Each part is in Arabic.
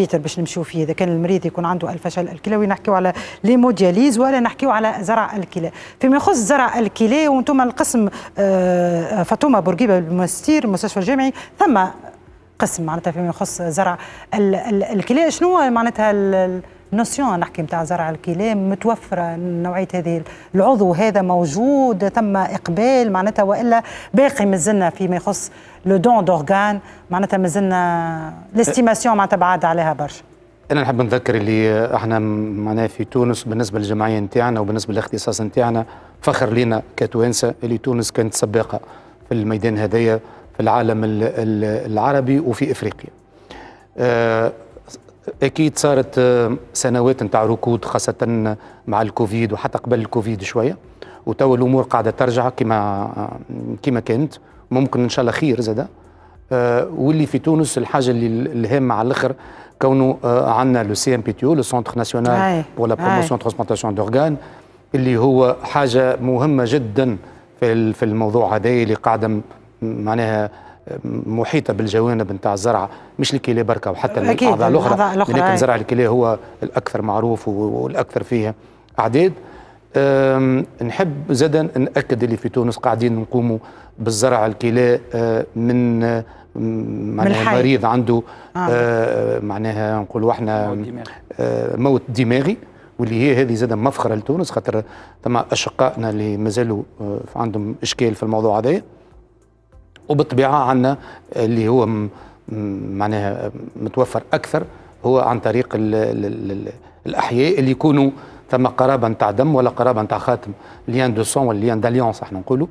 لتر باش نمشيو فيه اذا كان المريض يكون عنده الفشل الكلوي نحكيو على مودياليز ولا نحكيو على زرع الكلى فيما يخص زرع الكلى وانتم القسم آه، فاطمه بورقيبه بالمستير المستشفى الجامعي ثم قسم معناتها فيما يخص زرع الكلى شنو معناتها نوسيون نحكي نتاع زرع الكلام متوفره نوعيه هذه العضو هذا موجود ثم اقبال معناتها والا باقي مازلنا فيما يخص لو دون دورغان معناتها مازلنا ليستيماسيون معناتها بعاد عليها برشا انا نحب نذكر اللي احنا معناها في تونس بالنسبه للجمعيه نتاعنا وبالنسبه للاختصاص نتاعنا فخر لينا كتوانسه اللي تونس كانت سباقه في الميدان هذايا في العالم العربي وفي افريقيا آه، اكيد صارت آه، سنوات نتاع ركود خاصه آه، مع الكوفيد وحتى قبل الكوفيد شويه وتوا الامور قاعده ترجع كما آه، كما كانت ممكن ان شاء الله خير زاد واللي في تونس الحاجه اللي الهامه على الاخر كونه عندنا لو سي ام بي تي او لو سونتر ناسيونال بور لا بروموسيون ترانسبلانتاسيون دورغان اللي هو حاجه مهمه جدا في في الموضوع هذا اللي قاعده معناها محيطه بالجوانب نتاع الزرعه مش الكيلي بركه وحتى الاعضاء الاخرى لكن زرع الكيلي هو الاكثر معروف والاكثر فيه اعداد نحب زادا ناكد اللي في تونس قاعدين نقوموا بالزرع الكلى أه، من معناها مريض عنده آه. آه. معناها نقولوا احنا موت أه، دماغي واللي هي هذه زاده مفخره لتونس خاطر ثم اشقائنا اللي مازالوا عندهم اشكال في الموضوع هذايا وبالطبيعه عندنا اللي هو معناها متوفر اكثر هو عن طريق الـ الـ الـ الاحياء اللي يكونوا ثم قرابه نتاع دم ولا قرابه نتاع خاتم ليان دو سون ولا ليان داليونس احنا نقولوا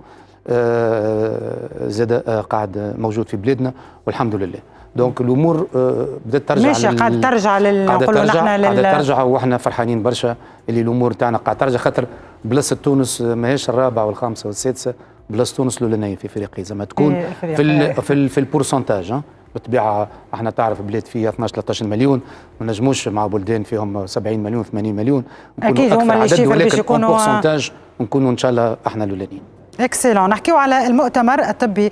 آه، زاد آه، قاعد موجود في بلادنا والحمد لله دونك الامور آه، بدات ترجع ماشي قاعد ترجع لل قاعد ترجع نحن لل... قاعد ترجع واحنا فرحانين برشا اللي الامور تاعنا قاعد ترجع خاطر بلاصه تونس ماهيش الرابعه والخامسه والسادسه بلاصه تونس الاولانيه في افريقيا زعما تكون إيه،, إيه في ال في, ال في البورسنتاج بالطبيعه احنا تعرف بلاد فيها 12 13 مليون ما نجموش مع بلدان فيهم 70 مليون 80 مليون اكيد هما اللي باش يكونوا بورسنتاج نكونوا ان شاء الله احنا الاولانيين اكسلون نحكيو على المؤتمر الطبي